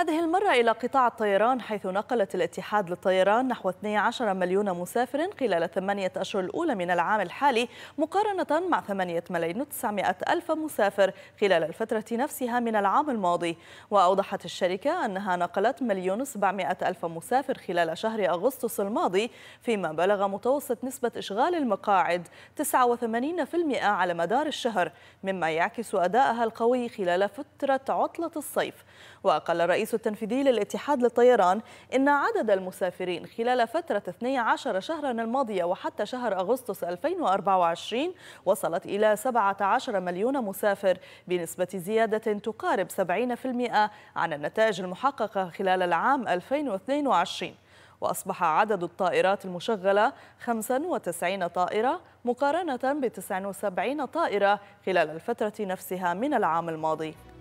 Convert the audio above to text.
هذه المرة إلى قطاع الطيران حيث نقلت الاتحاد للطيران نحو 12 مليون مسافر خلال الثمانية أشهر الأولى من العام الحالي مقارنة مع 8 ملايين 900 ألف مسافر خلال الفترة نفسها من العام الماضي وأوضحت الشركة أنها نقلت مليون 700 ألف مسافر خلال شهر أغسطس الماضي فيما بلغ متوسط نسبة إشغال المقاعد 89% على مدار الشهر مما يعكس أدائها القوي خلال فترة عطلة الصيف وقال الرئيس الرئيس التنفيذي للاتحاد للطيران إن عدد المسافرين خلال فترة 12 شهرا الماضية وحتى شهر أغسطس 2024 وصلت إلى 17 مليون مسافر بنسبة زيادة تقارب 70% عن النتائج المحققة خلال العام 2022 وأصبح عدد الطائرات المشغلة 95 طائرة مقارنة ب 79 طائرة خلال الفترة نفسها من العام الماضي